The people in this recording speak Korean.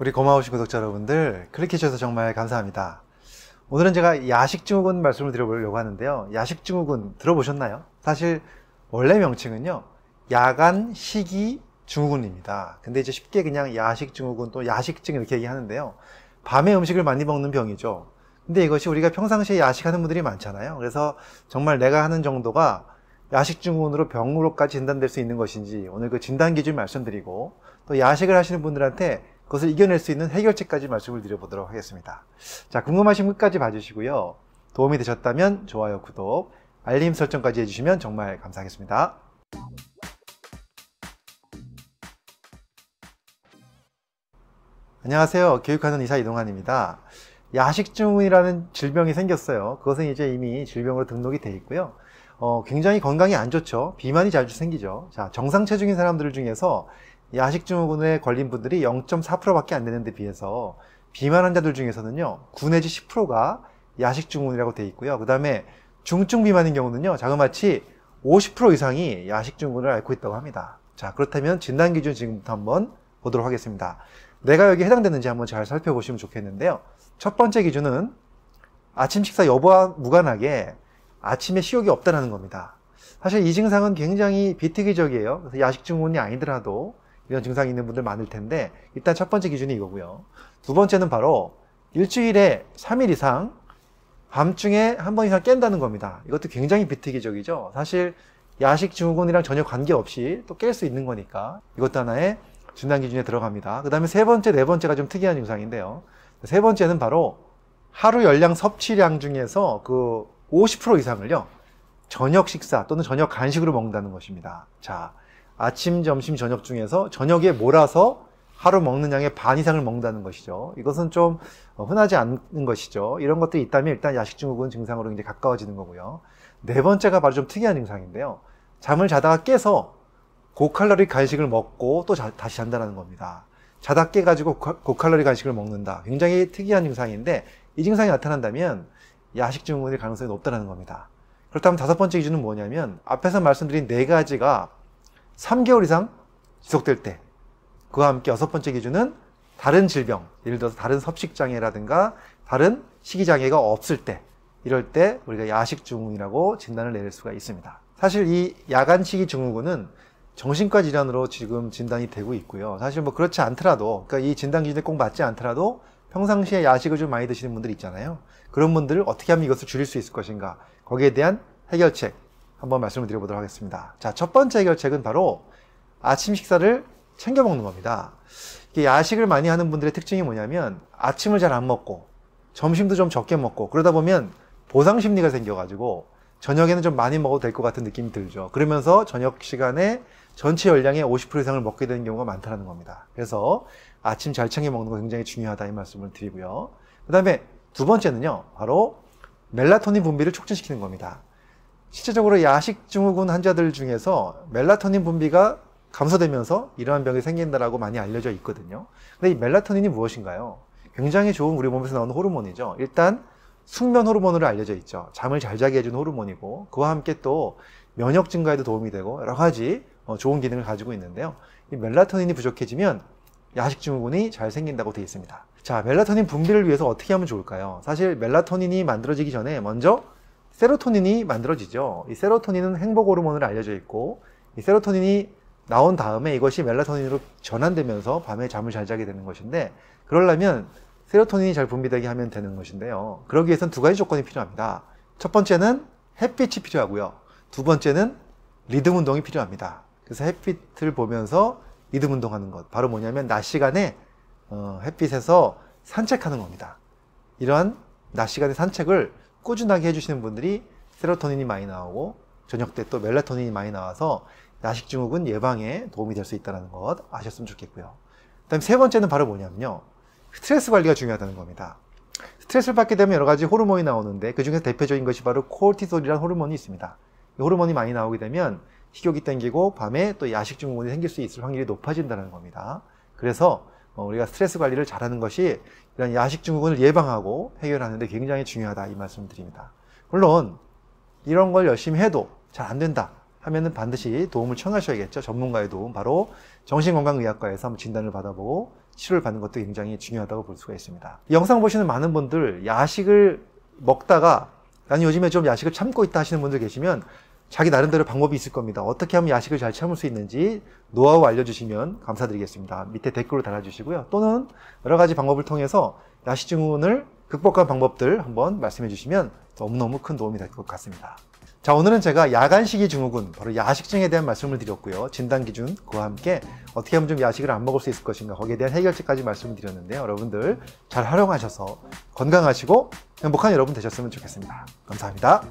우리 고마우신 구독자 여러분들 클릭해주셔서 정말 감사합니다. 오늘은 제가 야식증후군 말씀을 드려보려고 하는데요. 야식증후군 들어보셨나요? 사실 원래 명칭은요. 야간 식이 증후군입니다. 근데 이제 쉽게 그냥 야식증후군 또 야식증 이렇게 얘기하는데요. 밤에 음식을 많이 먹는 병이죠. 근데 이것이 우리가 평상시에 야식하는 분들이 많잖아요. 그래서 정말 내가 하는 정도가 야식증후군으로 병으로까지 진단될 수 있는 것인지 오늘 그 진단 기준 말씀드리고 또 야식을 하시는 분들한테 그것을 이겨낼 수 있는 해결책까지 말씀을 드려보도록 하겠습니다. 자, 궁금하신 끝까지 봐주시고요. 도움이 되셨다면 좋아요, 구독, 알림 설정까지 해주시면 정말 감사하겠습니다. 안녕하세요. 교육하는 이사 이동환입니다. 야식증후군이라는 질병이 생겼어요. 그것은 이제 이미 질병으로 등록이 돼 있고요. 어, 굉장히 건강이 안 좋죠. 비만이 자주 생기죠. 자, 정상 체중인 사람들 중에서 야식증후군에 걸린 분들이 0.4%밖에 안 되는데 비해서 비만 환자들 중에서는요 9 내지 10%가 야식증후군이라고 돼 있고요 그 다음에 중증 비만인 경우는요 자그마치 50% 이상이 야식증후군을 앓고 있다고 합니다 자 그렇다면 진단 기준 지금부터 한번 보도록 하겠습니다 내가 여기 해당되는지 한번 잘 살펴보시면 좋겠는데요 첫 번째 기준은 아침 식사 여부와 무관하게 아침에 식욕이 없다는 겁니다 사실 이 증상은 굉장히 비특이적이에요 그래서 야식증후군이 아니더라도 이런 증상이 있는 분들 많을 텐데 일단 첫 번째 기준이 이거고요. 두 번째는 바로 일주일에 3일 이상 밤중에 한 번 이상 깬다는 겁니다. 이것도 굉장히 비특이적이죠. 사실 야식 증후군이랑 전혀 관계없이 또 깰 수 있는 거니까 이것도 하나의 진단 기준에 들어갑니다. 그 다음에 세 번째, 네 번째가 좀 특이한 증상인데요. 세 번째는 바로 하루 열량 섭취량 중에서 그 50% 이상을요. 저녁 식사 또는 저녁 간식으로 먹는다는 것입니다. 자, 아침, 점심, 저녁 중에서 저녁에 몰아서 하루 먹는 양의 반 이상을 먹는다는 것이죠. 이것은 좀 어, 흔하지 않은 것이죠. 이런 것들이 있다면 일단 야식 증후군 증상으로 이제 가까워지는 거고요. 네 번째가 바로 좀 특이한 증상인데요. 잠을 자다가 깨서 고칼로리 간식을 먹고 또 자, 다시 잔다는 겁니다. 자다 깨가지고 고칼로리 간식을 먹는다. 굉장히 특이한 증상인데 이 증상이 나타난다면 야식 증후군일 가능성이 높다는 겁니다. 그렇다면 다섯 번째 기준은 뭐냐면 앞에서 말씀드린 네 가지가 3개월 이상 지속될 때 그와 함께 여섯 번째 기준은 다른 질병, 예를 들어서 다른 섭식장애라든가 다른 식이장애가 없을 때 이럴 때 우리가 야식증후군이라고 진단을 내릴 수가 있습니다. 사실 이 야간식이 증후군은 정신과 질환으로 지금 진단이 되고 있고요. 사실 뭐 그렇지 않더라도, 그러니까 이 진단 기준에 꼭 맞지 않더라도 평상시에 야식을 좀 많이 드시는 분들 있잖아요. 그런 분들을 어떻게 하면 이것을 줄일 수 있을 것인가. 거기에 대한 해결책, 한번 말씀을 드려보도록 하겠습니다. 자, 첫 번째 해결책은 바로 아침 식사를 챙겨 먹는 겁니다. 이게 야식을 많이 하는 분들의 특징이 뭐냐면 아침을 잘 안 먹고 점심도 좀 적게 먹고 그러다 보면 보상 심리가 생겨가지고 저녁에는 좀 많이 먹어도 될 것 같은 느낌이 들죠. 그러면서 저녁 시간에 전체 열량의 50% 이상을 먹게 되는 경우가 많다는 겁니다. 그래서 아침 잘 챙겨 먹는 거 굉장히 중요하다 이 말씀을 드리고요. 그 다음에 두 번째는요, 바로 멜라토닌 분비를 촉진시키는 겁니다. 실제적으로 야식 증후군 환자들 중에서 멜라토닌 분비가 감소되면서 이러한 병이 생긴다라고 많이 알려져 있거든요. 근데 이 멜라토닌이 무엇인가요? 굉장히 좋은 우리 몸에서 나오는 호르몬이죠. 일단 숙면 호르몬으로 알려져 있죠. 잠을 잘 자게 해주는 호르몬이고 그와 함께 또 면역 증가에도 도움이 되고 여러 가지 어, 좋은 기능을 가지고 있는데요. 이 멜라토닌이 부족해지면 야식 증후군이 잘 생긴다고 되어 있습니다. 자, 멜라토닌 분비를 위해서 어떻게 하면 좋을까요? 사실 멜라토닌이 만들어지기 전에 먼저 세로토닌이 만들어지죠. 이 세로토닌은 행복 호르몬으로 알려져 있고 이 세로토닌이 나온 다음에 이것이 멜라토닌으로 전환되면서 밤에 잠을 잘 자게 되는 것인데 그러려면 세로토닌이 잘 분비되게 하면 되는 것인데요. 그러기 위해선 두 가지 조건이 필요합니다. 첫 번째는 햇빛이 필요하고요. 두 번째는 리듬 운동이 필요합니다. 그래서 햇빛을 보면서 리듬 운동하는 것. 바로 뭐냐면 낮 시간에 어, 햇빛에서 산책하는 겁니다. 이러한 낮시간에 산책을 꾸준하게 해주시는 분들이 세로토닌이 많이 나오고 저녁 때 또 멜라토닌이 많이 나와서 야식 증후군 예방에 도움이 될 수 있다는 것 아셨으면 좋겠고요. 그다음 세 번째는 바로 뭐냐면요. 스트레스 관리가 중요하다는 겁니다. 스트레스를 받게 되면 여러 가지 호르몬이 나오는데 그 중에서 대표적인 것이 바로 코르티솔이라는 호르몬이 있습니다. 이 호르몬이 많이 나오게 되면 식욕이 땡기고 밤에 또 야식 증후군이 생길 수 있을 확률이 높아진다는 겁니다. 그래서 어, 우리가 스트레스 관리를 잘하는 것이 이런 야식 증후군을 예방하고 해결하는데 굉장히 중요하다 이 말씀을 드립니다. 물론 이런 걸 열심히 해도 잘 안 된다 하면은 반드시 도움을 청하셔야겠죠. 전문가의 도움 바로 정신건강의학과에서 한번 진단을 받아보고 치료를 받는 것도 굉장히 중요하다고 볼 수가 있습니다. 영상 보시는 많은 분들 야식을 먹다가 나는 요즘에 좀 야식을 참고 있다 하시는 분들 계시면 자기 나름대로 방법이 있을 겁니다. 어떻게 하면 야식을 잘 참을 수 있는지 노하우 알려주시면 감사드리겠습니다. 밑에 댓글로 달아주시고요. 또는 여러 가지 방법을 통해서 야식 증후군을 극복한 방법들 한번 말씀해 주시면 너무너무 큰 도움이 될 것 같습니다. 자, 오늘은 제가 야간식이 증후군, 바로 야식증에 대한 말씀을 드렸고요. 진단 기준, 그와 함께 어떻게 하면 좀 야식을 안 먹을 수 있을 것인가, 거기에 대한 해결책까지 말씀을 드렸는데요. 여러분들 잘 활용하셔서 건강하시고 행복한 여러분 되셨으면 좋겠습니다. 감사합니다.